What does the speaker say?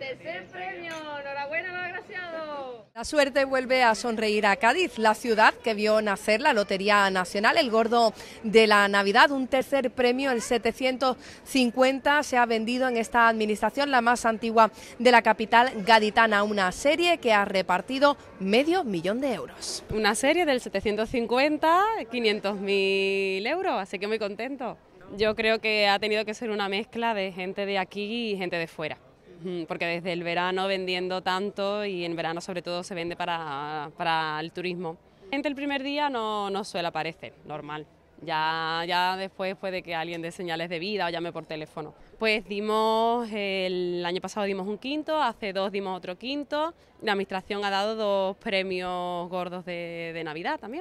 Tercer premio, enhorabuena, más La suerte vuelve a sonreír a Cádiz, la ciudad que vio nacer la Lotería Nacional, el gordo de la Navidad. Un tercer premio, el 750, se ha vendido en esta administración, la más antigua de la capital gaditana. Una serie que ha repartido medio millón de euros. Una serie del 750, 500 mil euros, así que muy contento. Yo creo que ha tenido que ser una mezcla de gente de aquí y gente de fuera porque desde el verano vendiendo tanto y en verano sobre todo se vende para, el turismo. ...entre el primer día no, suele aparecer, normal. Ya, ya después puede que alguien dé señales de vida o llame por teléfono. Pues dimos, el año pasado dimos un quinto, hace dos dimos otro quinto. La administración ha dado dos premios gordos de Navidad también.